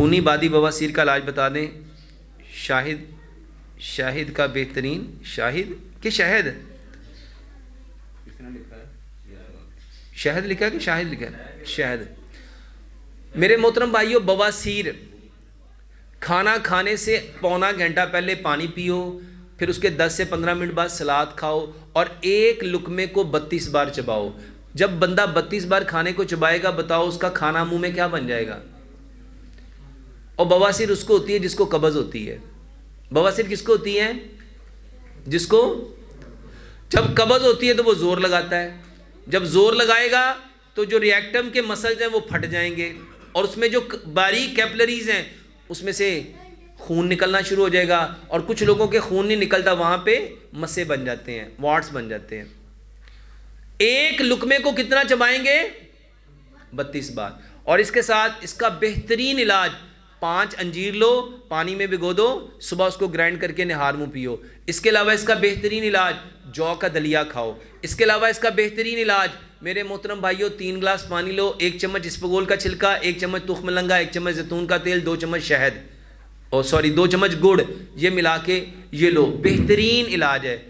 खूनी बादी बवासीर का इलाज बता दें शाहिद शाहिद का बेहतरीन शाहिद कि शहद शहद लिखा है कि शाहिद लिखा है शहद मेरे मोहतरम भाइयों बवासीर खाना खाने से पौना घंटा पहले पानी पियो फिर उसके 10 से 15 मिनट बाद सलाद खाओ और एक लुकमे को 32 बार चबाओ जब बंदा 32 बार खाने को चबाएगा बताओ उसका खाना मुंह में क्या बन जाएगा और बवासीर उसको होती है जिसको कब्ज़ होती है बवासीर किसको होती है जिसको जब कब्ज़ होती है तो वो ज़ोर लगाता है जब ज़ोर लगाएगा तो जो रिएक्टम के मसल्स हैं वो फट जाएंगे और उसमें जो बारीक कैपलरीज हैं उसमें से खून निकलना शुरू हो जाएगा और कुछ लोगों के खून नहीं निकलता वहाँ पे मसे बन जाते हैं वार्ड्स बन जाते हैं एक लुकमे को कितना चबाएंगे बत्तीस बार और इसके साथ इसका बेहतरीन इलाज पांच अंजीर लो पानी में भिगो दो सुबह उसको ग्राइंड करके निहार मुँह पियो इसके अलावा इसका बेहतरीन इलाज जौ का दलिया खाओ इसके अलावा इसका बेहतरीन इलाज मेरे मोहतरम भाइयों तीन गिलास पानी लो एक चम्मच इस्पगोल का छिलका एक चम्मच तुख मलंगा एक चम्मच जैतून का तेल दो चम्मच शहद और सॉरी दो चम्मच गुड़ ये मिला के ये लो बेहतरीन इलाज है